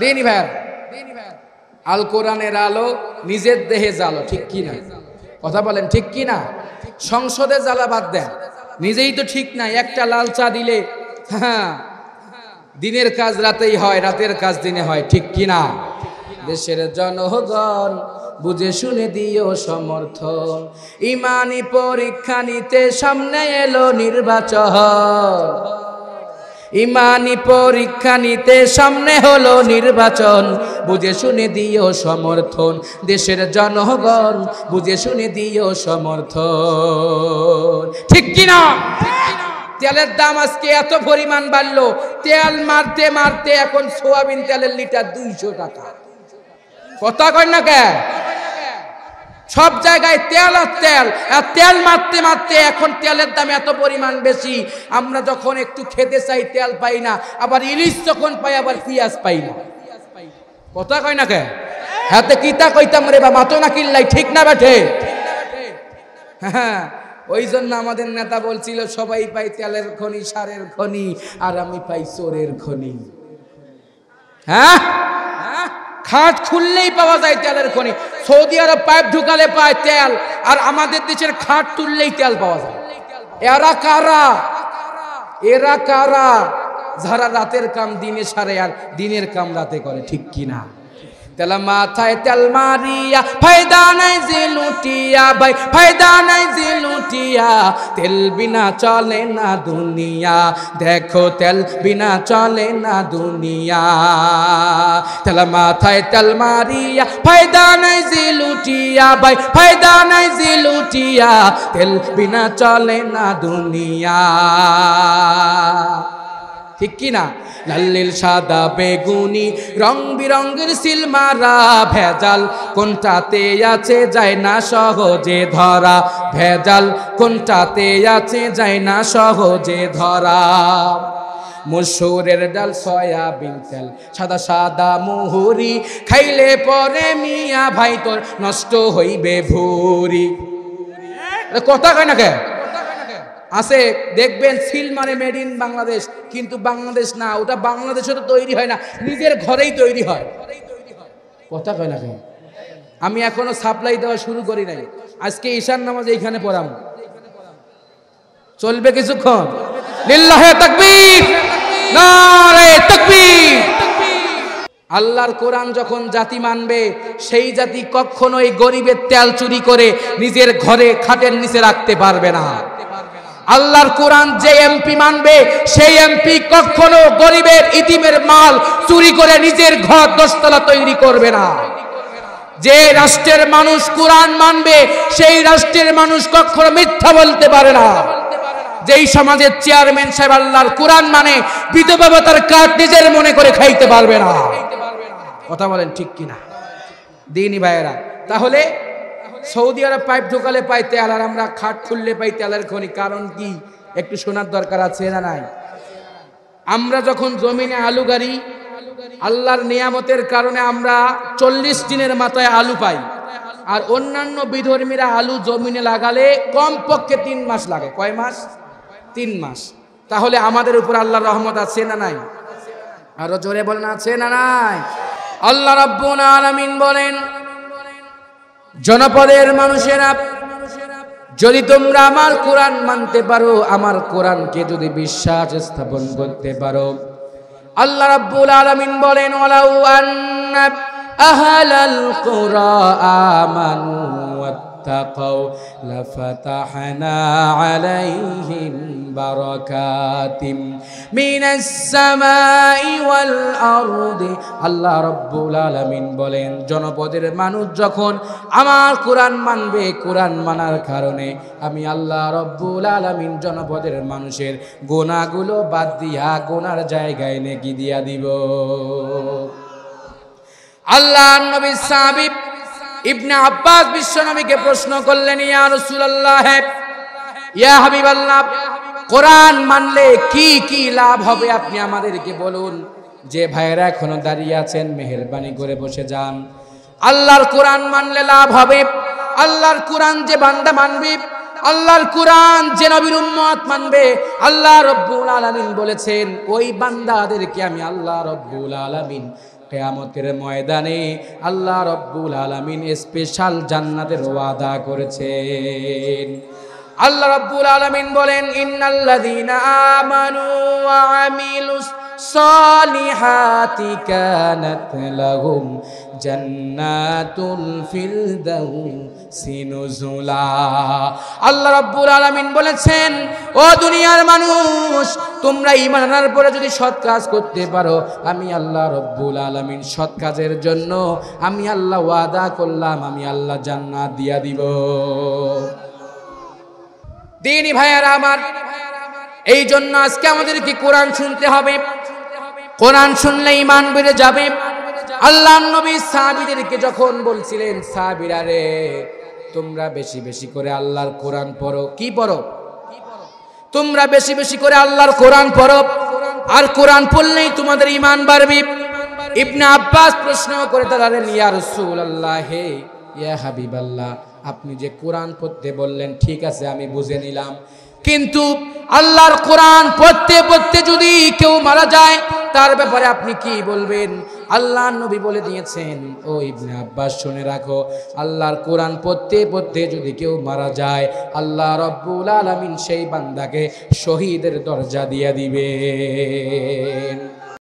দিনই ভাই আল কোরআনের আলো নিজের দেহে জালো ঠিক কি না কথা বলেন ঠিক কি না সংসদে জ্বালা বাদ দেন নিজেই তো ঠিক নাই একটা লাল চা দিলে হ্যাঁ দিনের কাজ রাতেই হয় রাতের কাজ দিনে হয় ঠিক কি না দেশের জনগণ বুঝে শুনে দিও সমর্থন ইমানি পরীক্ষা নিতে সামনে এলো নির্বাচন ইমানি পরীক্ষা নিতে সামনে হলো নির্বাচন বুঝে শুনে দিও সমর্থন দেশের জনগণ বুঝে শুনে দিও সমর্থন ঠিক কিনা তেলের দাম আজকে এত পরিমাণ বাড়লো তেল মারতে মারতে এখন সোয়াবিন তেলের লিটার দুইশো টাকা কথা কয় না কে সব জায়গায় তেল আর তেল আর তেল মারতে মারতে এখন তেলের দাম এত পরিমাণ বেশি আমরা যখন একটু খেতে চাই তেল পাই না আবার ইলিশ যখন পাই আবার পিঁয়াজ পাই না কথা কয় না কে হ্যাঁ তো কিতা কইতাম রে বা মাতো না কিল্লাই ঠিক না বেঠে হ্যাঁ ওই জন্য আমাদের নেতা বলছিল সবাই পাই তেলের খনি সারের খনি আর আমি পাই চোরের খনি হ্যাঁ খাট খুললেই পাওয়া যায় তেলের খনি সৌদি আরব পাইপ ঢুকালে পায় তেল আর আমাদের দেশের খাট তুললেই তেল পাওয়া যায় এরা কারা এরা কারা যারা রাতের কাম দিনে সারে আর দিনের কাম রাতে করে ঠিক কিনা তেল মাথায় তেল মারিয়া ফায়দা নাই যে লুটিয়া ভাই ফায়দা নাই যে লুটিয়া তেল বিনা চলে না দুনিয়া দেখো তেল বিনা চলে না দুনিয়া তেল মাথায় তেল মারিয়া ফায়দা নাই যে লুটিয়া ভাই ফায়দা নাই যে লুটিয়া তেল বিনা চলে না দুনিয়া ঠিক কি না লাল সাদা বেগুনি রং বিরঙ্গের সিলমারা ভেজাল কোনটাতে আছে যায় না সহজে ধরা ভেজাল কোনটাতে আছে যায় না সহজে ধরা মুসুরের ডাল সয়াবিন তেল সাদা সাদা মুহুরি খাইলে পরে মিয়া ভাই তোর নষ্ট হইবে ভুরি কথা কয় না কে আছে দেখবেন সিল মানে মেড ইন বাংলাদেশ কিন্তু বাংলাদেশ না ওটা বাংলাদেশে তো তৈরি হয় না নিজের ঘরেই তৈরি হয় কথা কয় না কেন আমি এখনো সাপ্লাই দেওয়া শুরু করি নাই আজকে ঈশান নামাজ এইখানে পড়াম চলবে কিছুক্ষণ লিল্লাহে তাকবীর নারে তাকবীর আল্লাহর কোরআন যখন জাতি মানবে সেই জাতি কখনোই গরিবের তেল চুরি করে নিজের ঘরে খাটের নিচে রাখতে পারবে না আল্লাহর কোরআন যে এমপি মানবে সেই এমপি কখনো গরিবের ইতিমের মাল চুরি করে নিজের ঘর দশতলা তৈরি করবে না যে রাষ্ট্রের মানুষ কোরআন মানবে সেই রাষ্ট্রের মানুষ কখনো মিথ্যা বলতে পারে না যেই সমাজের চেয়ারম্যান সাহেব আল্লাহর কোরআন মানে বিধবা তার কাজ নিজের মনে করে খাইতে পারবে না কথা বলেন ঠিক কিনা দিনই ভাইয়েরা তাহলে সৌদি আরব পাইপ ঢোকালে পাই তেল আর আমরা খাট খুললে পাই তেলের খনি কারণ কি একটু শোনার দরকার আছে না নাই আমরা যখন জমিনে আলু গাড়ি আল্লাহর নিয়ামতের কারণে আমরা চল্লিশ দিনের মাথায় আলু পাই আর অন্যান্য বিধর্মীরা আলু জমিনে লাগালে কমপক্ষে তিন মাস লাগে কয় মাস তিন মাস তাহলে আমাদের উপর আল্লাহর রহমত আছে না নাই আরো জোরে বলেন আছে না নাই আল্লাহ রব্বুল আলামিন বলেন জনপদের মানুষেরা যদি তোমরা আমার কোরআন মানতে পারো আমার কোরআনকে যদি বিশ্বাস স্থাপন করতে পারো আল্লাহ রাব্বুল আলামিন বলেন ওয়ালাউ আন্না আহালাল কুরআন আমানু اتقوا لفتحنا عليهم بركات من السماء والارض الله رب العالمين বলেন জনপদের মানুষ যখন আমার কুরআন মানবে কোরআন মানার কারণে আমি আল্লাহ রব্বুল আলামিন জনপদের মানুষের গোনাগুলো বাদ দিয়া গোনার জায়গায় নেকি দিয়া দিব আল্লাহ নবী সাবিব ইবনে আব্বাস বিশ্বনবীকে প্রশ্ন করলেন ইয়া রসুল্লাহ ইয়া হাবিব আল্লাহ কোরআন মানলে কি কি লাভ হবে আপনি আমাদেরকে বলুন যে ভাইরা এখনো দাঁড়িয়ে আছেন মেহরবানি করে বসে যান আল্লাহর কোরআন মানলে লাভ হবে আল্লাহর কোরআন যে বান্দা মানবে আল্লাহর কোরআন যে নবীর উম্মত মানবে আল্লাহ রব্বুল আলামিন বলেছেন ওই বান্দাদেরকে আমি আল্লাহ রব্বুল আলামিন কেয়ামতের ময়দানে আল্লাহ রব্বুল আলমিন স্পেশাল জান্নাতের ওয়াদা করেছেন আল্লাহ রব্বুল আলমিন বলেন ইন্নাল্লাদিনা আমানু ওয়া আমিলুস الصالحات كانت لهم جنات الفردوس نزلا আল্লাহ রাব্বুল আলামিন বলেছেন ও দুনিয়ার মানুষ তোমরা ঈমান আনার পরে যদি সৎ কাজ করতে পারো আমি আল্লাহ রব্বুল আলামিন সৎ কাজের জন্য আমি আল্লাহ ওয়াদা করলাম আমি আল্লাহ জান্নাত দিয়া দিব দিনই ভাইয়ারা আমার এই জন্য আজকে আমাদেরকে কোরআন শুনতে হবে কোরআন শুনলে ইমান বেড়ে যাবে আল্লাহ নবী সাহাবিদেরকে যখন বলছিলেন সাহাবিরা রে তোমরা বেশি বেশি করে আল্লাহর কোরআন পড়ো কি পড়ো তোমরা বেশি বেশি করে আল্লাহর কোরআন পড়ো আর কোরআন পড়লেই তোমাদের ইমান বাড়বে ইবনে আব্বাস প্রশ্ন করে তারা ইয়া রাসূলুল্লাহ আল্লাহ ইয়া হাবিবাল্লাহ আপনি যে কোরআন পড়তে বললেন ঠিক আছে আমি বুঝে নিলাম কিন্তু আল্লাহর কোরআন পড়তে পড়তে যদি কেউ মারা যায় তার ব্যাপারে আপনি কি বলবেন আল্লাহ নবী বলে দিয়েছেন ও ইবনে আব্বাস শুনে রাখো আল্লাহর কোরআন পড়তে পড়তে যদি কেউ মারা যায় আল্লাহ রব্বুল আলমিন সেই বান্দাকে শহীদের দরজা দিয়ে দিবেন